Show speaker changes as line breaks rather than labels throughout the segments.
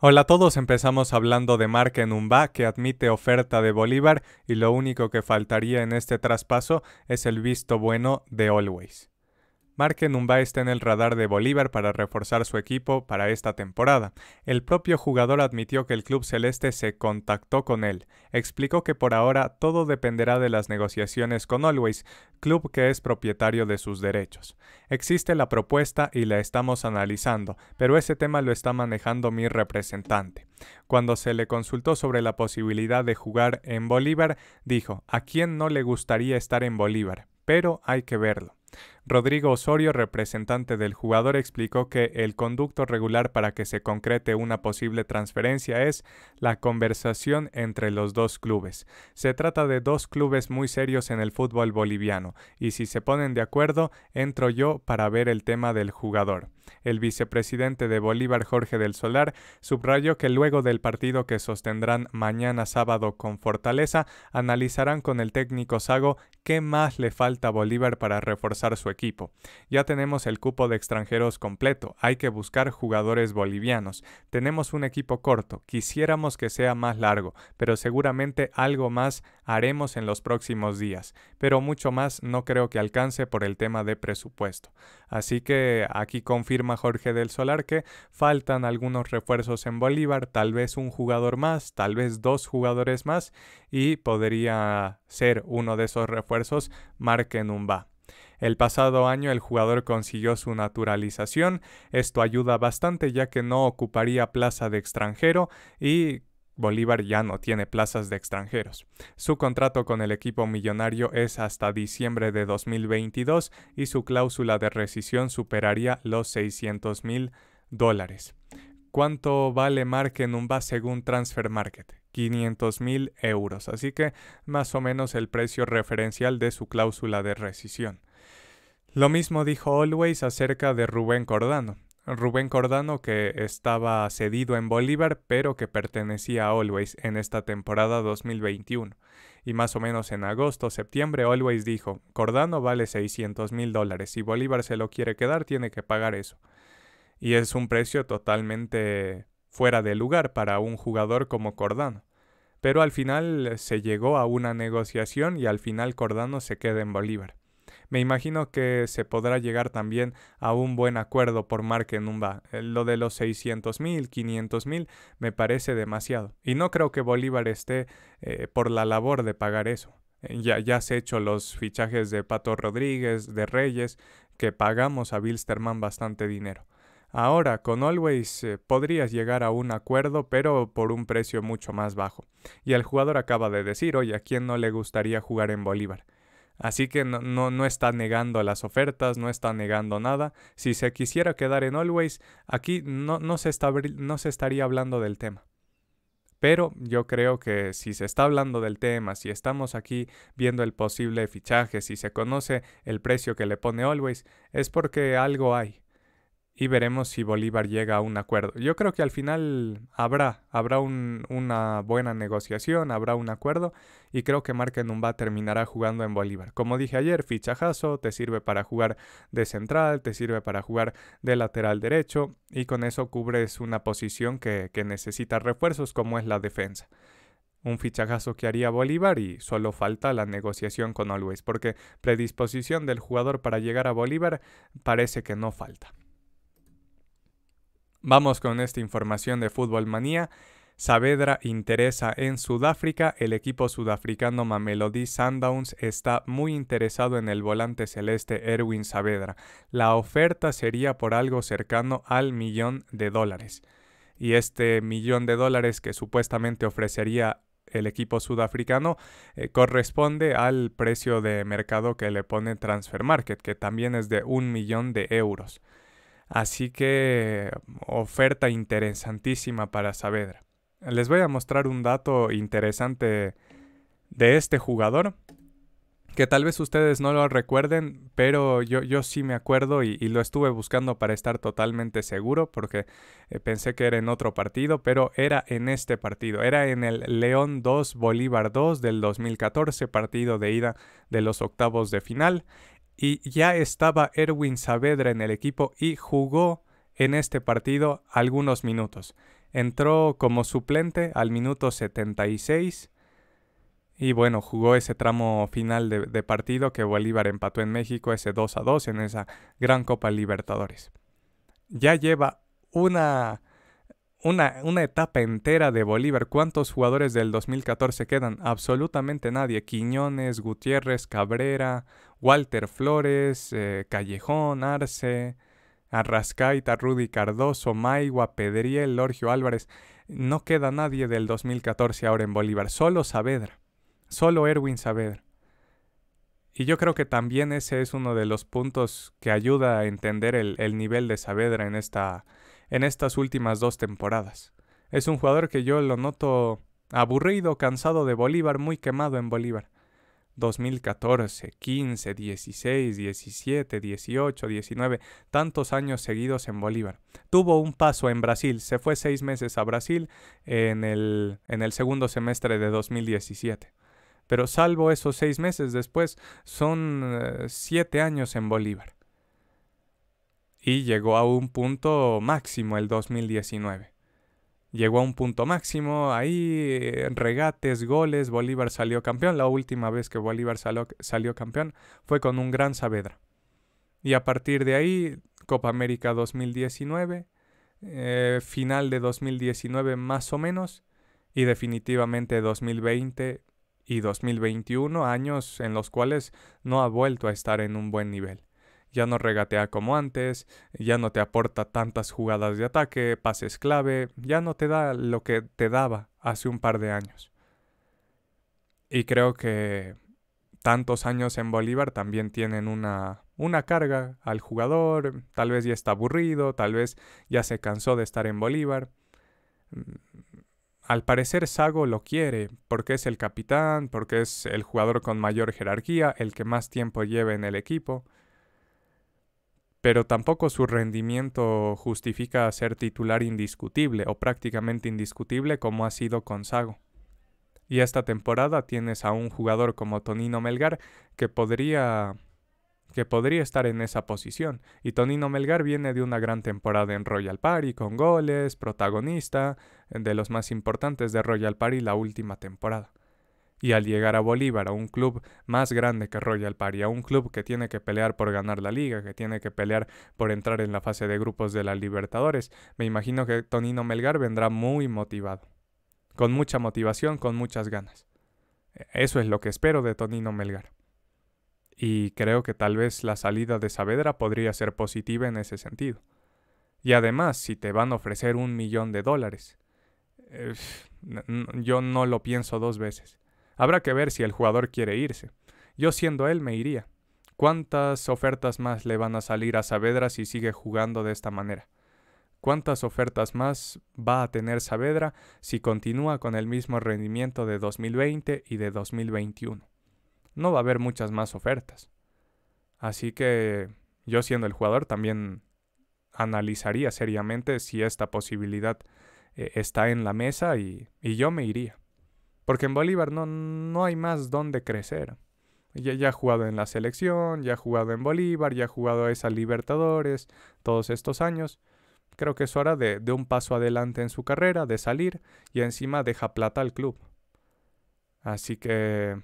Hola a todos, empezamos hablando de Mark Enumba que admite oferta de Bolívar y lo único que faltaría en este traspaso es el visto bueno de Always. Marque Numba está en el radar de Bolívar para reforzar su equipo para esta temporada. El propio jugador admitió que el club celeste se contactó con él. Explicó que por ahora todo dependerá de las negociaciones con Always, club que es propietario de sus derechos. Existe la propuesta y la estamos analizando, pero ese tema lo está manejando mi representante. Cuando se le consultó sobre la posibilidad de jugar en Bolívar, dijo, ¿a quién no le gustaría estar en Bolívar? Pero hay que verlo. Rodrigo Osorio, representante del jugador, explicó que el conducto regular para que se concrete una posible transferencia es la conversación entre los dos clubes. Se trata de dos clubes muy serios en el fútbol boliviano, y si se ponen de acuerdo, entro yo para ver el tema del jugador. El vicepresidente de Bolívar, Jorge del Solar, subrayó que luego del partido que sostendrán mañana sábado con Fortaleza, analizarán con el técnico Sago qué más le falta a Bolívar para reforzar su equipo equipo. Ya tenemos el cupo de extranjeros completo, hay que buscar jugadores bolivianos. Tenemos un equipo corto, quisiéramos que sea más largo, pero seguramente algo más haremos en los próximos días, pero mucho más no creo que alcance por el tema de presupuesto. Así que aquí confirma Jorge del Solar que faltan algunos refuerzos en Bolívar, tal vez un jugador más, tal vez dos jugadores más y podría ser uno de esos refuerzos un va. El pasado año el jugador consiguió su naturalización, esto ayuda bastante ya que no ocuparía plaza de extranjero y Bolívar ya no tiene plazas de extranjeros. Su contrato con el equipo millonario es hasta diciembre de 2022 y su cláusula de rescisión superaría los 600 mil dólares. ¿Cuánto vale Mark un según Transfer Market? 500 mil euros, así que más o menos el precio referencial de su cláusula de rescisión. Lo mismo dijo Always acerca de Rubén Cordano. Rubén Cordano que estaba cedido en Bolívar pero que pertenecía a Always en esta temporada 2021. Y más o menos en agosto, septiembre, Always dijo, Cordano vale 600 mil dólares, si Bolívar se lo quiere quedar tiene que pagar eso. Y es un precio totalmente fuera de lugar para un jugador como Cordano. Pero al final se llegó a una negociación y al final Cordano se queda en Bolívar. Me imagino que se podrá llegar también a un buen acuerdo por va eh, Lo de los 600 mil, 500 mil, me parece demasiado. Y no creo que Bolívar esté eh, por la labor de pagar eso. Eh, ya, ya has hecho los fichajes de Pato Rodríguez, de Reyes, que pagamos a Bilsterman bastante dinero. Ahora, con Always podrías llegar a un acuerdo, pero por un precio mucho más bajo. Y el jugador acaba de decir, oye, ¿a quién no le gustaría jugar en Bolívar? Así que no, no, está negando las ofertas, no está negando nada. Si se quisiera quedar en Always, aquí no, se, no se estaría hablando del tema. Pero yo creo que si se está hablando del tema, si estamos aquí viendo el posible fichaje, si se conoce el precio que le pone Always, es porque algo hay y veremos si Bolívar llega a un acuerdo. Yo creo que al final habrá, habrá una buena negociación, habrá un acuerdo y creo que Marquenumba Numba terminará jugando en Bolívar. Como dije ayer, fichajazo, te sirve para jugar de central, te sirve para jugar de lateral derecho y con eso cubres una posición que, que necesita refuerzos como es la defensa un fichajazo que haría Bolívar y solo falta la negociación con Always, porque predisposición del jugador para llegar a Bolívar parece que no falta. Vamos con esta información de Fútbol Manía. Saavedra interesa en Sudáfrica. El equipo sudafricano Mamelody Sundowns está muy interesado en el volante celeste Erwin Saavedra. La oferta sería por algo cercano al millón de dólares. Y este millón de dólares que supuestamente ofrecería el equipo sudafricano eh, corresponde al precio de mercado que le pone Transfer Market, que también es de un millón de euros. Así que oferta interesantísima para Saavedra. Les voy a mostrar un dato interesante de este jugador, que tal vez ustedes no lo recuerden, pero yo, yo sí me acuerdo y, lo estuve buscando para estar totalmente seguro, porque eh, pensé que era en otro partido, pero era en este partido, era en el León 2 Bolívar 2 del 2014, partido de ida de los octavos de final y ya estaba Erwin Saavedra en el equipo y jugó en este partido algunos minutos. Entró como suplente al minuto 76 y bueno, jugó ese tramo final de, partido que Bolívar empató en México, ese 2 a 2 en esa gran Copa Libertadores. Ya lleva una una, etapa entera de Bolívar. ¿Cuántos jugadores del 2014 quedan? Absolutamente nadie. Quiñones, Gutiérrez, Cabrera, Walter Flores, eh, Callejón, Arce, Arrascaita, Rudy Cardoso, Maigua, Pedriel, Lorgio Álvarez. No queda nadie del 2014 ahora en Bolívar. Solo Saavedra. Solo Erwin Saavedra. Y yo creo que también ese es uno de los puntos que ayuda a entender el, el nivel de Saavedra en esta en estas últimas dos temporadas. Es un jugador que yo lo noto aburrido, cansado de Bolívar, muy quemado en Bolívar. 2014, 15, 16, 17, 18, 19, tantos años seguidos en Bolívar. Tuvo un paso en Brasil, se fue seis meses a Brasil en el, en el segundo semestre de 2017. Pero salvo esos seis meses después, son eh, siete años en Bolívar y llegó a un punto máximo el 2019. Llegó a un punto máximo, ahí regates, goles, Bolívar salió campeón. La última vez que Bolívar salió, campeón fue con un gran Saavedra. Y a partir de ahí, Copa América 2019, eh, final de 2019 más o menos, y definitivamente 2020 y 2021, años en los cuales no ha vuelto a estar en un buen nivel ya no regatea como antes, ya no te aporta tantas jugadas de ataque, pases clave, ya no te da lo que te daba hace un par de años. Y creo que tantos años en Bolívar también tienen una, carga al jugador, tal vez ya está aburrido, tal vez ya se cansó de estar en Bolívar. Mm, al parecer Sago lo quiere, porque es el capitán, porque es el jugador con mayor jerarquía, el que más tiempo lleva en el equipo pero tampoco su rendimiento justifica ser titular indiscutible o prácticamente indiscutible como ha sido con Sago. Y esta temporada tienes a un jugador como Tonino Melgar que podría que podría estar en esa posición. Y Tonino Melgar viene de una gran temporada en Royal Party, con goles, protagonista, eh, de los más importantes de Royal Party la última temporada. Y al llegar a Bolívar, a un club más grande que Royal Party, a un club que tiene que pelear por ganar la liga, que tiene que pelear por entrar en la fase de grupos de la Libertadores, me imagino que Tonino Melgar vendrá muy motivado, con mucha motivación, con muchas ganas. E-, eso es lo que espero de Tonino Melgar. Y creo que tal vez la salida de Saavedra podría ser positiva en ese sentido. Y además, si te van a ofrecer un millón de dólares, eh, yo no lo pienso dos veces. Habrá que ver si el jugador quiere irse. Yo siendo él me iría. ¿Cuántas ofertas más le van a salir a Saavedra si sigue jugando de esta manera? ¿Cuántas ofertas más va a tener Saavedra si continúa con el mismo rendimiento de 2020 y de 2021? No va a haber muchas más ofertas. Así que yo siendo el jugador también analizaría seriamente si esta posibilidad eh, está en la mesa y yo me iría. Porque en Bolívar no, no hay más donde crecer. Ya, ha jugado en la selección, ya ha jugado en Bolívar, ya ha jugado a esa Libertadores todos estos años. Creo que es hora de, un paso adelante en su carrera, de salir y encima deja plata al club. Así que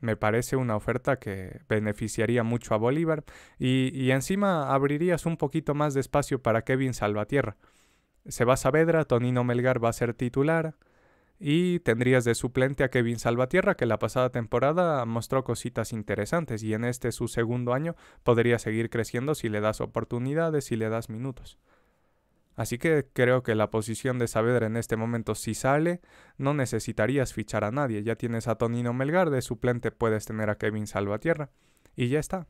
me parece una oferta que beneficiaría mucho a Bolívar y, encima abrirías un poquito más de espacio para Kevin Salvatierra. Se va Saavedra, Tonino Melgar va a ser titular, y tendrías de suplente a Kevin Salvatierra, que la pasada temporada mostró cositas interesantes y en este su segundo año podría seguir creciendo si le das oportunidades, si le das minutos. Así que creo que la posición de Saavedra en este momento si sale, no necesitarías fichar a nadie, ya tienes a Tonino Melgar, de suplente puedes tener a Kevin Salvatierra y ya está.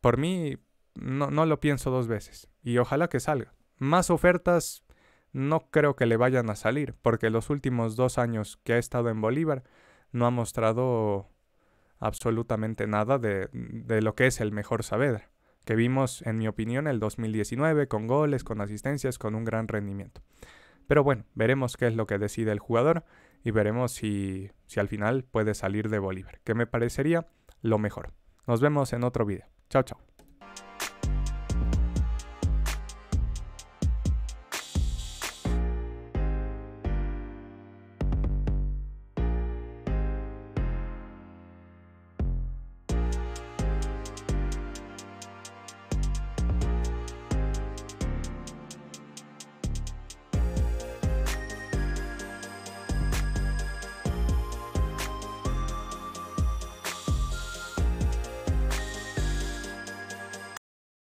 Por mí, no, no lo pienso dos veces y ojalá que salga. Más ofertas no creo que le vayan a salir, porque los últimos dos años que ha estado en Bolívar no ha mostrado absolutamente nada de, lo que es el mejor Saavedra, que vimos, en mi opinión, el 2019 con goles, con asistencias, con un gran rendimiento. Pero bueno, veremos qué es lo que decide el jugador y veremos si, si al final puede salir de Bolívar, que me parecería lo mejor. Nos vemos en otro video. Chao, chao.